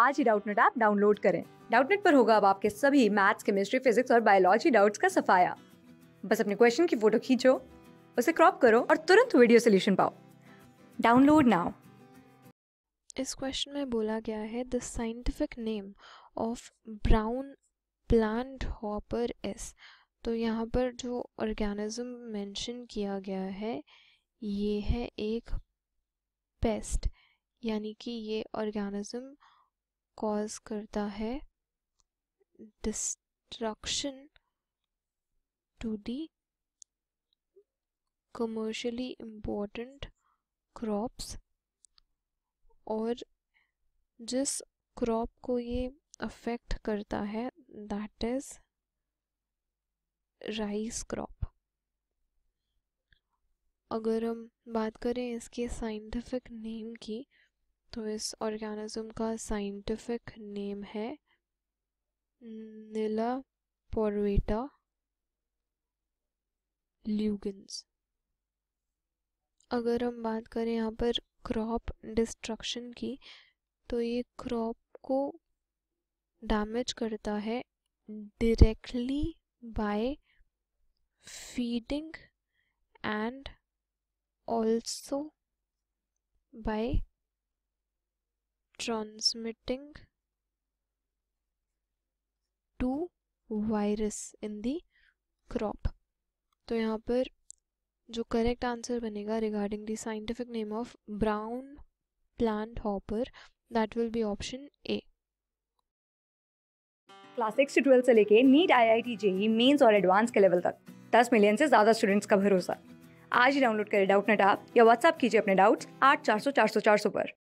आज ही Doubtnut app download करें डाउटनेट पर होगा अब आपके सभी मैथ्स केमिस्ट्री फिजिक्स और बायोलॉजी डाउट्स का सफाया बस अपने क्वेश्चन की फोटो खींचो उसे क्रॉप करो और तुरंत वीडियो सोल्यूशन पाओ डाउनलोड नाउ इस क्वेश्चन में बोला गया है the scientific name of brown plant hopper is तो यहाँ पर जो ऑर्गेनिज्म मेंशन किया गया है ये है एक पेस्ट यानी कि ये ऑर्गेनिज्म कॉज करता है destruction to the commercially important crops और जिस क्रॉप को ये अफेक्ट करता है दैट इज राइस क्रॉप अगर हम बात करें इसके साइंटिफिक नेम की तो इस ऑर्गेनिज्म का साइंटिफिक नेम है नीला पोरवेटा ल्यूगन्स अगर हम बात करें यहाँ पर क्रॉप डिस्ट्रक्शन की तो ये क्रॉप को डैमेज करता है directly by feeding and also by transmitting to virus in the crop. तो यहाँ पर जो correct answer बनेगा regarding the scientific name of brown plant hopper, that will be option A. Class six से twelfth से लेके NEET I I T JEE mains और advance के लेवल तक दस मिलियन से ज़्यादा स्टूडेंट्स का भरोसा आज ही डाउनलोड करें डाउट नेट आप या व्हाट्सअप कीजिए अपने डाउट्स आठ चार सौ चार सौ चार सौ पर